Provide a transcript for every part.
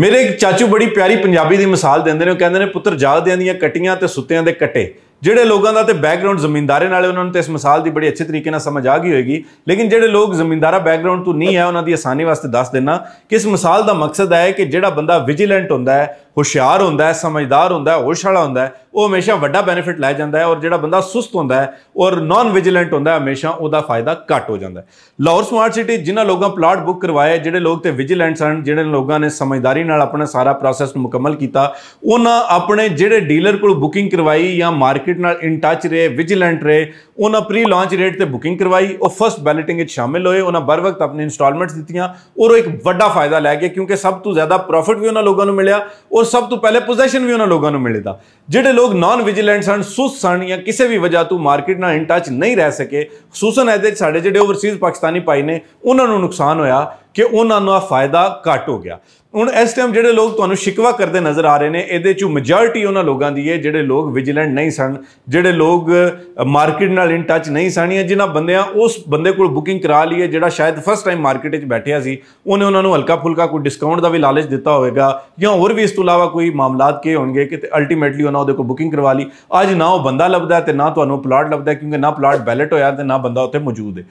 ਮੇਰੇ ਇੱਕ ਚਾਚੂ ਬੜੀ ਪਿਆਰੀ ਪੰਜਾਬੀ ਦੀ ਮਿਸਾਲ ਦਿੰਦੇ ਨੇ ਉਹ ਕਹਿੰਦੇ ਨੇ ਪੁੱਤਰ ਜਾਗਦਿਆਂ ਦੀਆਂ ਕਟੀਆਂ ਤੇ ਸੁੱਤਿਆਂ ਦੇ ਕੱਟੇ جہیں لوگوں کا تو بیک گراؤنڈ زمینداری والے انہوں نے تو اس مسال کی بڑی اچھے طریقے سے سمجھ آ گئی ہوئے گی لیکن جہاں لوگ زمیندارہ بیک گراؤنڈ تو نہیں ہے انہوں کی آسانی واسطے دس دینا کہ اس مثال کا مقصد ہے کہ جا بندہ وجیلینٹ ہوں ہوشیار ہوں سمجھدار ہوں ہوش والا ہوں ہمیشہ وڈا بینیفٹ لے جا اور جا بندہ سست ہوں اور نان وجیلینٹ ہوں ہمیشہ وہ فائدہ گھٹ ہو جاتا ہے لاہور اسمارٹ سیٹی جہاں لوگوں پلاٹ بک کروائے جہے لوگ تو وجیلینٹس جن لوگوں نے سمجھداری اپنا سارا پروس مکمل کیا انہوں نے اپنے جیلر کو بکنگ کروائی مارکیٹ بکنگ کروائی اور فسٹ بیلٹنگ شامل ہوئے بر وقت اپنی انسٹالمینٹس دیتی اور ایک واٹا فائدہ لے کے کیونکہ سب کو زیادہ پروفٹ بھی انہوں لوگوں کو ملیا اور سب تہلے پوزیشن بھی انہوں لوگوں کو ملے گے نان وجیلینٹ سن سن یا کسی بھی وجہ تو مارکیٹ ان ٹچ نہیں رہ سکے خصوصاً جیسے اوورسیز پاکستانی پائی نے انہوں نے نقصان ہوا کہ وہاں آ فائدہ گھٹ ہو گیا ہوں اس ٹائم جہے لوگوں شکوا کرتے نظر آ رہے ہیں یہ میجورٹی انہوں لوگوں کی ہے جڑے لوگ وجلینٹ نہیں سن جے لوگ مارکیٹ ان ٹچ نہیں سن یا جہاں بندے اس بندے کو بکنگ کرا لیے جا شاید فسٹ ٹائم مارکیٹ بیٹھیا اس انہیں انہوں نے ہلکا فلکا کوئی ڈسکاؤنٹ کا بھی لالچ دے گا یا ہوا کوئی معاملہ کے ہونے گے کہ الٹیمٹلی وہاں وہ بکنگ کروا لی اج نہ وہ بندہ لبتا کہ نہ پلاٹ لبتا کیونکہ نہ پلاٹ بیلٹ ہوا تو نہ بندہ اتنے موجود ہے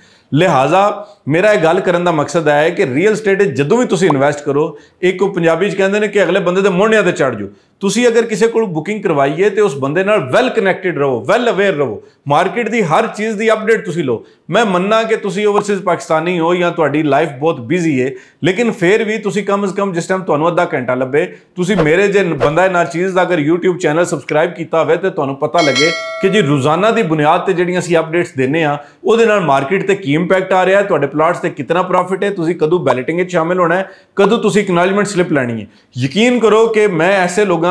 لہٰذا میرا یہ گل کر مقصد ہے کہ ਰੀਅਲ ਸਟੇਟ ਜਦੋਂ ਵੀ ਤੁਸੀਂ ਇਨਵੈਸਟ ਕਰੋ ਇੱਕ ਪੰਜਾਬੀ ਚ ਕਹਿੰਦੇ ਨੇ ਕਿ ਅਗਲੇ ਬੰਦੇ ਦੇ ਮੋਢਿਆਂ ਤੇ ਚੜ ਜਾਓ ਤੁਸੀਂ ਅਗਰ ਕਿਸੇ ਕੋਲ ਬੁਕਿੰਗ ਕਰਵਾਈਏ ਤੇ ਉਸ ਬੰਦੇ ਨਾਲ ਵੈਲ ਕਨੈਕਟਡ ਰਹੋ ਵੈਲ ਅਵੇਅਰ ਰਹੋ ਮਾਰਕੀਟ ਦੀ ਹਰ ਚੀਜ਼ ਦੀ ਅਪਡੇਟ ਤੁਸੀਂ ਲਓ ਮੈਂ ਮੰਨਾਂ ਕਿ ਤੁਸੀਂ ਓਵਰਸੀਜ਼ ਪਾਕਿਸਤਾਨੀ ਹੋ ਜਾਂ ਤੁਹਾਡੀ ਲਾਈਫ ਬਹੁਤ ਬਿਜ਼ੀ ਹੈ ਲੇਕਿਨ ਫੇਰ ਵੀ ਤੁਸੀਂ ਕਮ ਸੇ ਕਮ ਜਿਸ ਟਾਈਮ ਤੁਹਾਨੂੰ ਅੱਧਾ ਘੰਟਾ ਲੱਭੇ ਤੁਸੀਂ ਮੇਰੇ ਜੇ ਬੰਦਾ ਨਾਲ ਚੀਜ਼ ਦਾ ਅਗਰ YouTube ਚੈਨਲ ਸਬਸਕ੍ਰਾਈਬ ਕੀਤਾ ਹੋਵੇ ਤੇ ਤੁਹਾਨੂੰ ਪਤਾ ਲੱਗੇ ਕਿ ਜੀ ਰੋਜ਼ਾਨਾ ਦੀ ਬੁਨਿਆਦ ਤੇ ਜਿਹੜੀਆਂ ਅਸੀਂ ਅਪਡੇਟਸ ਦਿੰਨੇ ਆ ਉਹਦੇ ਨਾਲ ਮਾਰਕੀਟ ਤੇ ਕੀ ਇੰਪੈਕਟ ਆ ਰਿਹਾ ਹੈ ਤੁਹਾਡੇ ਪਲਾਟਸ ਤੇ ਕਿੰਨਾ ਪ੍ਰੋਫਿਟ ਹੈ ਤੁਸੀਂ ਕਦੋਂ ਬੈਲਟਿੰਗ ਵਿੱਚ ਸ਼ਾਮਿਲ ਹੋਣਾ ਹੈ ਕਦੋਂ ਤੁਸੀਂ ਅਕਨੋਲਜਮੈਂਟ ਸਲਿੱਪ ਲੈਣੀ ਹੈ ਯਕੀਨ ਕਰੋ ਕਿ ਮੈਂ ਐਸੇ ਲੋਕਾਂ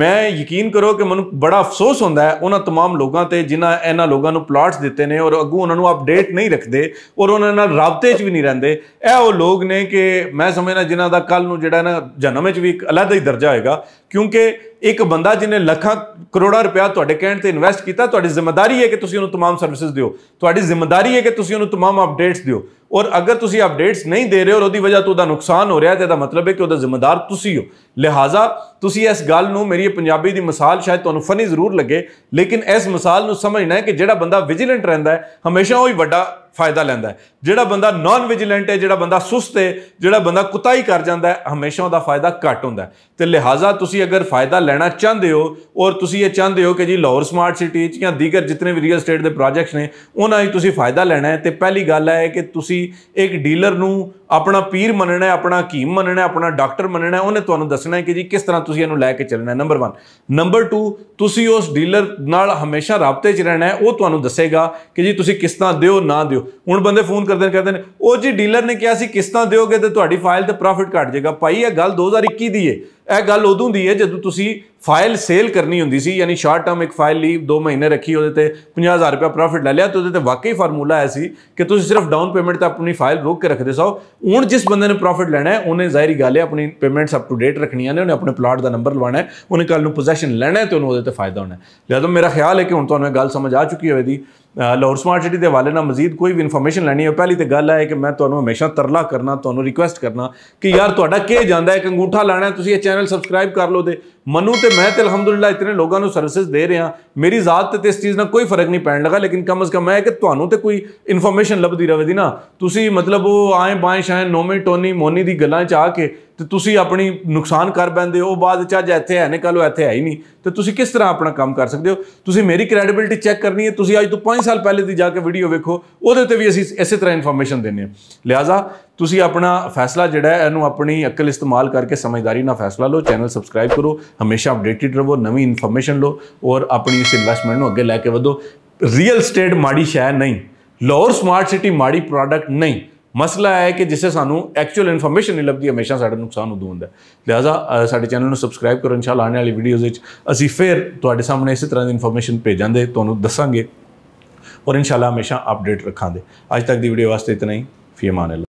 میں یقین کرو کہ من بڑا افسوس ہوں انہوں تمام لوگوں سے جنا لوگوں پلاٹس دیتے ہیں اور اگوں انہوں نے اپڈیٹ نہیں رکھتے اور انہیں رابطے سے بھی نہیں رے وہ لوگ ہیں کہ میں سمجھنا جنہ کا کل جنم سے بھی ایک علیہ درجہ ہوگا کیونکہ ایک بندہ جنہیں لکھن کروڑوں روپیہ تے کہ انویسٹ کیا تاریخی ذمہ داری ہے کہ تھی انہوں تمام سروسز دوں تاری ذمہ داری ہے کہ تھی انہوں تمام اپڈیٹس دور اگر تم اپڈیٹس نہیں د رہے اور وہ نقصان ہو رہا ہے تو مطلب ہے کہ وہ ذمہ دار تھی ہو لہٰذا تیسری اس گل میری پجابی کی مسال شاید تھانوں فنی ضرور لگے لیکن اس مسالوں سمجھنا ہے کہ جہاں بندہ وجیلنٹ رہتا ہے ہمیشہ وہی وا ਫਾਇਦਾ ਲੈਂਦਾ ਜਿਹੜਾ ਬੰਦਾ ਨਾਨ ਵਿਜੀਲੈਂਟ ਹੈ ਜਿਹੜਾ ਬੰਦਾ ਸੁਸਤ ਹੈ ਜਿਹੜਾ ਬੰਦਾ ਕੁਤਾਈ ਕਰ ਜਾਂਦਾ ਹੈ ਹਮੇਸ਼ਾ ਉਹਦਾ ਫਾਇਦਾ ਘੱਟ ਹੁੰਦਾ ਤੇ ਲਿਹਾਜ਼ਾ ਤੁਸੀਂ ਅਗਰ ਫਾਇਦਾ ਲੈਣਾ ਚਾਹੁੰਦੇ ਹੋ ਔਰ ਤੁਸੀਂ ਇਹ ਚਾਹੁੰਦੇ ਹੋ ਕਿ ਜੀ ਲਾਹੌਰ ਸਮਾਰਟ ਸਿਟੀ ਚ ਜਾਂ ਦੀਗਰ ਜਿਤਨੇ ਵੀ ਰੀਅਲ ਸਟੇਟ ਦੇ ਪ੍ਰੋਜੈਕਟਸ ਨੇ ਉਹਨਾਂ ਵਿੱਚ ਤੁਸੀਂ ਫਾਇਦਾ ਲੈਣਾ ਹੈ ਤੇ ਪਹਿਲੀ ਗੱਲ ਹੈ ਕਿ ਤੁਸੀਂ ਇੱਕ ਡੀਲਰ ਨੂੰ ਆਪਣਾ ਪੀਰ ਮੰਨਣਾ ਹੈ ਆਪਣਾ ਹਕੀਮ ਮੰਨਣਾ ਹੈ ਆਪਣਾ ਡਾਕਟਰ ਮੰਨਣਾ ਹੈ ਉਹਨੇ ਤੁਹਾਨੂੰ ਦੱਸਣਾ ਹੈ ਕਿ ਜੀ ਕਿਸ ਤਰ੍ਹਾਂ ਤੁਸੀਂ ਇਹਨੂੰ ਲੈ ਕੇ ਚੱਲਣਾ ਹੈ ਨੰਬਰ 1 ਨੰਬਰ 2 ਤੁਸੀਂ ਉਸ ਡੀਲਰ ਨਾਲ ਹਮੇਸ਼ਾ ਰابطੇ 'ਚ ਰਹਿਣਾ ਹੈ ਉਹ ਤੁਹਾਨੂੰ ਦੱਸੇਗਾ ਕਿ ਜੀ ਤੁਸੀਂ ਕਿਸ ਤਰ੍ਹਾਂ ਦਿਓ ਨਾ ਦਿਓ ہوں بندے فون کرتے کرتے ہیں ڈیلر نے کیا فائل سے پرافیٹ کھٹ جائے گا بھائی یہ گل دو ہزار ایک گل ادو کی ہے جب فائل سیل کرنی ہوتی ہے یعنی شارٹ ٹرم ایک فائل ہی دو مہینے رکھیے پہا ہزار روپیہ پرافیٹ لے لیا تو واقعی فارمولہ یہ ہے کہ تھی صرف ڈاؤن پیمنٹ تو اپنی فائل روک کے رکھتے ساؤ ہوں جس بندے نے پرافٹ لینا ہے انہیں ظاہر گل ہے اپنی پیمنٹس اپ ٹو ڈیٹ رکھنی نے اپنے پلاٹ کا نمبر لونا ہے انہیں کل پوزیشن لینا ہے تو انہوں سے فائدہ ہونا ہے جی تو میرا خیال ہے کہ ہوں تم سمجھ آ چکی ہوئی لاہور اسمارٹ سٹی دالے میں مزید کوئی بھی انفارمیشن لینی ہے پہلی تو گل ہے کہ میں تمہیں ہمیشہ ترلا کرنا تمہیں ریکویسٹ کرنا کہ یار تا کہ انگوٹھا لایا تھی یہ چینل سبسکرائب کر لو تو منو تو میں تو الحمد اللہ اتنے لوگوں کو سروسز دے رہا ہوں میری ذات چیز میں کوئی فرق نہیں پڑ لگا لیکن کم از کم ہے کہ تعہوں تو کوئی انفارمیشن لبھتی رہے گا تو مطلب وہ آئیں بائیں شائیں نومی ٹونی مونی کی گلاں چاہ ਤੇ ਤੁਸੀਂ ਆਪਣੀ ਨੁਕਸਾਨ ਕਰ ਬੰਦੇ ਹੋ ਬਾਅਦ ਚ ਅੱਜ ਇੱਥੇ ਹੈ ਨੇ ਕੱਲ ਉਹ ਇੱਥੇ ਹੈ ਹੀ ਨਹੀਂ ਤੇ ਤੁਸੀਂ ਕਿਸ ਤਰ੍ਹਾਂ ਆਪਣਾ ਕੰਮ ਕਰ ਸਕਦੇ ਹੋ ਤੁਸੀਂ ਮੇਰੀ ਕ੍ਰੈਡੀਬਿਲਟੀ ਚੈੱਕ ਕਰਨੀ ਹੈ ਤੁਸੀਂ ਅੱਜ ਤੋਂ 5 ਸਾਲ ਪਹਿਲੇ ਦੀ ਜਾ ਕੇ ਵੀਡੀਓ ਵੇਖੋ ਉਹਦੇ ਤੇ ਵੀ ਅਸੀਂ ਇਸੇ ਤਰ੍ਹਾਂ ਇਨਫੋਰਮੇਸ਼ਨ ਦਿੰਨੇ ਆ ਲਿਆਜ਼ਾ ਤੁਸੀਂ ਆਪਣਾ ਫੈਸਲਾ ਜਿਹੜਾ ਹੈ ਇਹਨੂੰ ਆਪਣੀ ਅਕਲ ਇਸਤੇਮਾਲ ਕਰਕੇ ਸਮਝਦਾਰੀ ਨਾਲ ਫੈਸਲਾ ਲਓ ਚੈਨਲ ਸਬਸਕ੍ਰਾਈਬ ਕਰੋ ਹਮੇਸ਼ਾ ਅਪਡੇਟਡ ਰਹੋ ਨਵੀਂ ਇਨਫੋਰਮੇਸ਼ਨ ਲਓ ਔਰ ਆਪਣੀ ਇਸ ਇਨਵੈਸਟਮੈਂਟ ਨੂੰ ਅੱਗੇ ਲੈ ਕੇ ਵਧੋ ਰੀਅਲ ਸਟੇਟ ਮਾੜੀ ਸ਼ੈ ਨਹੀਂ ਲਾਹੌਰ ਸਮਾਰਟ ਸਿਟੀ ਮਾੜੀ ਪ੍ਰੋਡਕਟ ਨਹੀਂ ਮਸਲਾ ਹੈ ਕਿ ਜਿਸੇ ਸਾਨੂੰ ਐਕਚੁਅਲ ਇਨਫੋਰਮੇਸ਼ਨ ਨਹੀਂ ਲੱਭਦੀ ਹਮੇਸ਼ਾ ਸਾਡਾ ਨੁਕਸਾਨ ਉਦੋਂ ਹੁੰਦਾ ਲਿਹਾਜ਼ਾ ਸਾਡੇ ਚੈਨਲ ਨੂੰ ਸਬਸਕ੍ਰਾਈਬ ਕਰੋ ਇਨਸ਼ਾਅੱਲਾ ਆਉਣ ਵਾਲੀ ਵੀਡੀਓਜ਼ ਵਿੱਚ ਅਸੀਂ ਫੇਰ ਤੁਹਾਡੇ ਸਾਹਮਣੇ ਇਸੇ ਤਰ੍ਹਾਂ ਦੀ ਇਨਫੋਰਮੇਸ਼ਨ ਭੇਜਾਂਗੇ ਤੁਹਾਨੂੰ ਦੱਸਾਂਗੇ ਔਰ ਇਨਸ਼ਾਅੱਲਾ ਹਮੇਸ਼ਾ ਅਪਡੇਟ ਰੱਖਾਂਗੇ ਅੱਜ ਤੱਕ ਦੀ ਵੀਡੀਓ ਵਾਸਤੇ ਇਤਨਾ ਹੀ ਫੀ ਅਮਾਨ